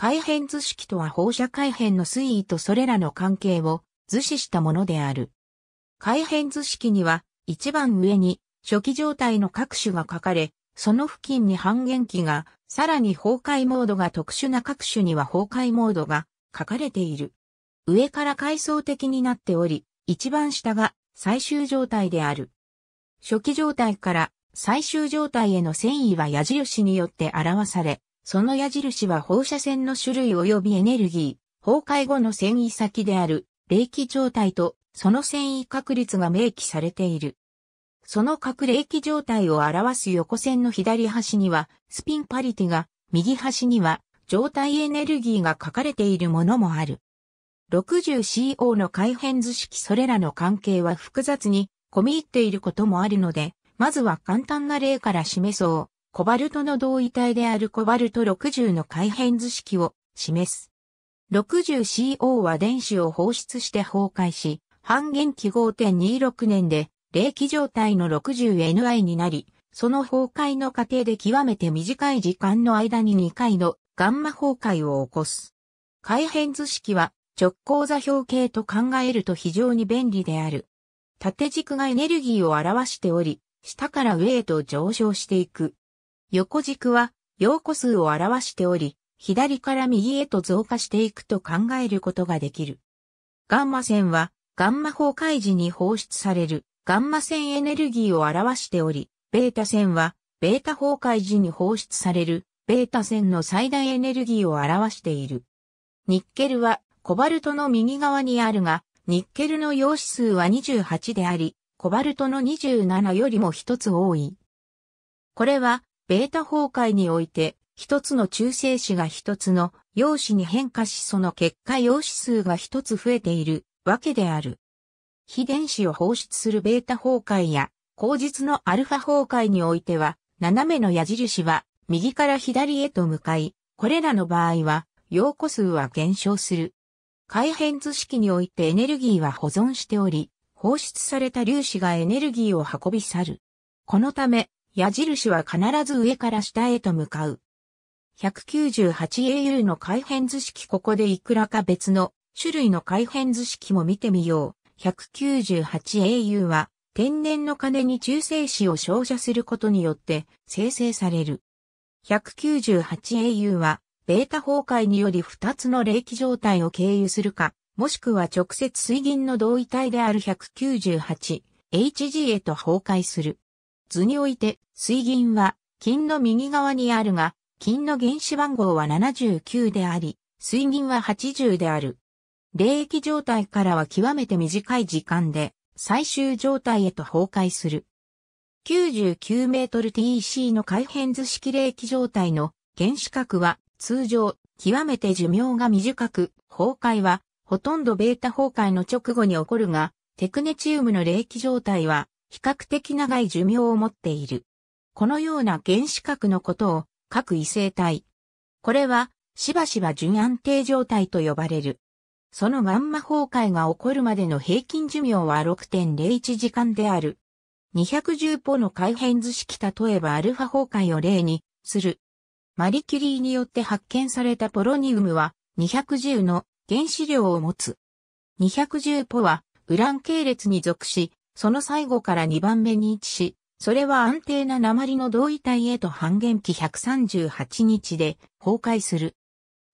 改変図式とは放射改変の推移とそれらの関係を図示したものである。改変図式には一番上に初期状態の各種が書かれ、その付近に半減期が、さらに崩壊モードが特殊な各種には崩壊モードが書かれている。上から階層的になっており、一番下が最終状態である。初期状態から最終状態への遷移は矢印によって表され、その矢印は放射線の種類及びエネルギー、崩壊後の繊維先である、冷気状態と、その繊維確率が明記されている。その核冷気状態を表す横線の左端には、スピンパリティが、右端には、状態エネルギーが書かれているものもある。60CO の改変図式それらの関係は複雑に込み入っていることもあるので、まずは簡単な例から示そう。コバルトの同位体であるコバルト60の改変図式を示す。60CO は電子を放出して崩壊し、半減期5.26年で、冷気状態の 60Ni になり、その崩壊の過程で極めて短い時間の間に2回のガンマ崩壊を起こす。改変図式は直行座標系と考えると非常に便利である。縦軸がエネルギーを表しており、下から上へと上昇していく。横軸は陽個数を表しており、左から右へと増加していくと考えることができる。ガンマ線は、ガンマ崩壊時に放出される、ガンマ線エネルギーを表しており、ベータ線は、ベータ崩壊時に放出される、ベータ線の最大エネルギーを表している。ニッケルは、コバルトの右側にあるが、ニッケルの陽子数は28であり、コバルトの27よりも一つ多い。これは、ベータ崩壊において、一つの中性子が一つの陽子に変化しその結果陽子数が一つ増えているわけである。非電子を放出するベータ崩壊や、後日のアルファ崩壊においては、斜めの矢印は右から左へと向かい、これらの場合は、陽子数は減少する。改変図式においてエネルギーは保存しており、放出された粒子がエネルギーを運び去る。このため、矢印は必ず上から下へと向かう。198AU の改変図式ここでいくらか別の種類の改変図式も見てみよう。198AU は天然の金に中性子を照射することによって生成される。198AU はベータ崩壊により2つの冷気状態を経由するか、もしくは直接水銀の同位体である 198HG へと崩壊する。図において、水銀は、金の右側にあるが、金の原子番号は79であり、水銀は80である。霊液状態からは極めて短い時間で、最終状態へと崩壊する。99メートル TC の改変図式霊気状態の原子核は通常極めて寿命が短く崩壊はほとんどベータ崩壊の直後に起こるがテクネチウムの霊気状態は比較的長い寿命を持っている。このような原子核のことを核異性体。これはしばしば純安定状態と呼ばれる。そのガンマ崩壊が起こるまでの平均寿命は6.01時間である。210ポの改変図式例えばアルファ崩壊を例にする。マリキュリーによって発見されたポロニウムは210の原子量を持つ。210ポはウラン系列に属し、その最後から2番目に位置し、それは安定な鉛の同位体へと半減期138日で崩壊する。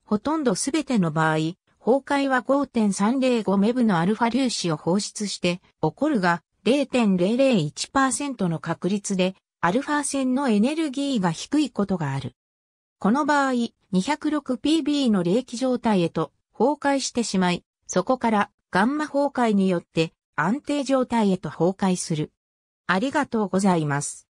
ほとんどすべての場合、崩壊は5.305メブのアルファ粒子を放出して起こるが0.001%の確率でアルファ線のエネルギーが低いことがある。この場合、206pb の冷気状態へと崩壊してしまい、そこからガンマ崩壊によって安定状態へと崩壊する。ありがとうございます。